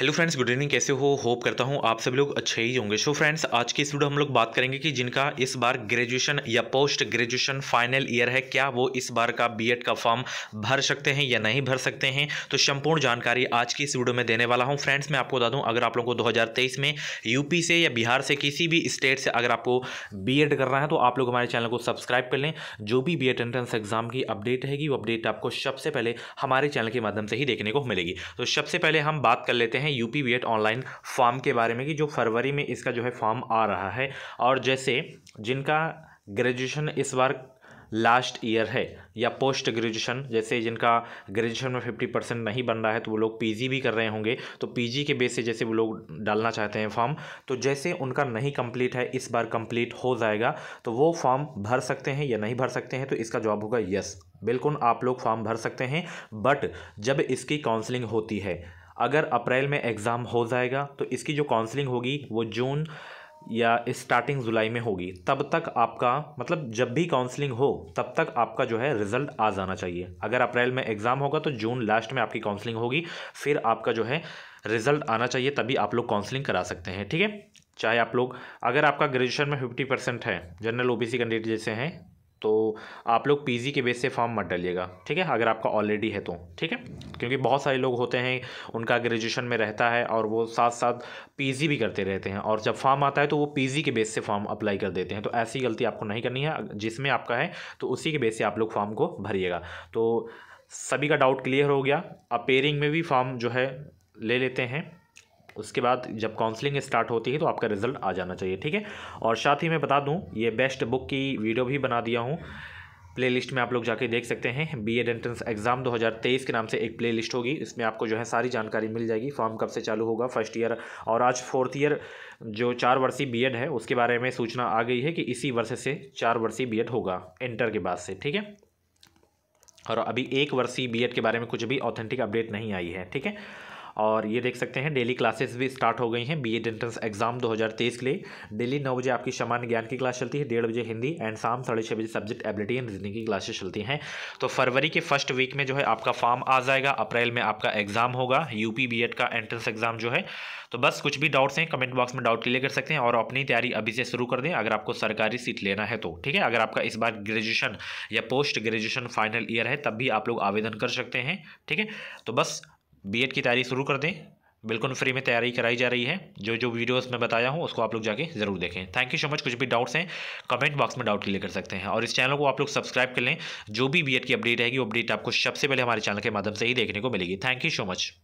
hello friends good evening कैसे हो hope करता हूँ आप सभी लोग अच्छे ही होंगे सो फ्रेंड्स आज की इस वीडियो हम लोग बात करेंगे कि जिनका इस बार ग्रेजुएशन या पोस्ट ग्रेजुएशन फाइनल ईयर है क्या वो इस बार का बीएड का फॉर्म भर सकते हैं या नहीं भर सकते हैं तो संपूर्ण जानकारी आज की इस वीडियो में देने वाला हूँ फ्रेंड्स मैं आपको बता दूँ अगर आप लोगों को दो में यूपी से या बिहार से किसी भी स्टेट से अगर आपको बी करना है तो आप लोग हमारे चैनल को सब्सक्राइब कर लें जो भी बी एंट्रेंस एग्जाम की अपडेट रहेगी वो अपडेट आपको सबसे पहले हमारे चैनल के माध्यम से ही देखने को मिलेगी तो सबसे पहले हम बात कर लेते हैं हैं यूपी बी ऑनलाइन फॉर्म के बारे में कि जो फरवरी में इसका जो है फॉर्म आ रहा है और जैसे जिनका ग्रेजुएशन इस बार लास्ट ईयर है या पोस्ट ग्रेजुएशन जैसे जिनका ग्रेजुएशन में फिफ्टी परसेंट नहीं बन रहा है तो वो लोग पीजी भी कर रहे होंगे तो पीजी के बेस से जैसे वो लोग डालना चाहते हैं फॉर्म तो जैसे उनका नहीं कंप्लीट है इस बार कंप्लीट हो जाएगा तो वो फॉर्म भर सकते हैं या नहीं भर सकते हैं तो इसका जवाब होगा यस बिल्कुल आप लोग फॉर्म भर सकते हैं बट जब इसकी काउंसलिंग होती है अगर अप्रैल में एग्ज़ाम हो जाएगा तो इसकी जो काउंसलिंग होगी वो जून या स्टार्टिंग जुलाई में होगी तब तक आपका मतलब जब भी काउंसलिंग हो तब तक आपका जो है रिजल्ट आ जाना चाहिए अगर अप्रैल में एग्ज़ाम होगा तो जून लास्ट में आपकी काउंसलिंग होगी फिर आपका जो है रिजल्ट आना चाहिए तभी आप लोग काउंसलिंग करा सकते हैं ठीक है चाहे आप लोग अगर आपका ग्रेजुएशन में फिफ्टी परसेंट है जनरल ओबीसी कैंडिडेट जैसे हैं तो आप लोग पीजी के बेस से फॉर्म मत डालिएगा ठीक है अगर आपका ऑलरेडी है तो ठीक है क्योंकि बहुत सारे लोग होते हैं उनका ग्रेजुएशन में रहता है और वो साथ साथ पीजी भी करते रहते हैं और जब फॉर्म आता है तो वो पीजी के बेस से फॉर्म अप्लाई कर देते हैं तो ऐसी गलती आपको नहीं करनी है जिसमें आपका है तो उसी के बेस से आप लोग फॉर्म को भरिएगा तो सभी का डाउट क्लियर हो गया अपेयरिंग में भी फॉर्म जो है ले लेते हैं उसके बाद जब काउंसलिंग स्टार्ट होती है तो आपका रिजल्ट आ जाना चाहिए ठीक है और साथ ही मैं बता दूँ ये बेस्ट बुक की वीडियो भी बना दिया हूँ प्लेलिस्ट में आप लोग जाके देख सकते हैं बी एड एंट्रेंस एग्ज़ाम 2023 के नाम से एक प्लेलिस्ट होगी इसमें आपको जो है सारी जानकारी मिल जाएगी फॉर्म कब से चालू होगा फर्स्ट ईयर और आज फोर्थ ईयर जो चार वर्षीय बी एड है उसके बारे में सूचना आ गई है कि इसी वर्ष से चार वर्षीय बी एड होगा इंटर के बाद से ठीक है और अभी एक वर्षीय बी एड के बारे में कुछ भी ऑथेंटिक अपडेट नहीं आई है ठीक है और ये देख सकते हैं डेली क्लासेस भी स्टार्ट हो गई हैं बी एंट्रेंस एग्जाम 2023 के लिए डेली नौ बजे आपकी सामान्य ज्ञान की क्लास चलती है डेढ़ बजे हिंदी एंड शाम साढ़े छः बजे सब्जेक्ट एबिलिटी एंड रीजनिंग की क्लासेस चलती हैं तो फरवरी के फर्स्ट वीक में जो है आपका फॉर्म आ जाएगा अप्रैल में आपका एग्जाम होगा यूपी बी e का एंट्रेंस एग्जाम जो है तो बस कुछ भी डाउट्स हैं कमेंट बॉक्स में डाउट क्लियर कर सकते हैं और अपनी तैयारी अभी से शुरू कर दें अगर आपको सरकारी सीट लेना है तो ठीक है अगर आपका इस बार ग्रेजुएशन या पोस्ट ग्रेजुएशन फाइनल ईयर है तब भी आप लोग आवेदन कर सकते हैं ठीक है तो बस बीएड की तैयारी शुरू कर दें बिल्कुल फ्री में तैयारी कराई जा रही है जो जो वीडियोस मैं बताया हूँ उसको आप लोग जाके जरूर देखें थैंक यू सो मच कुछ भी डाउट्स हैं कमेंट बॉक्स में डाउट क्लियर कर सकते हैं और इस चैनल को आप लोग सब्सक्राइब कर लें जो भी बीएड की अपडेट रहेगी वो अपडेट आपको सबसे पहले हमारे चैनल के माध्यम से ही देखने को मिलेगी थैंक यू सो मच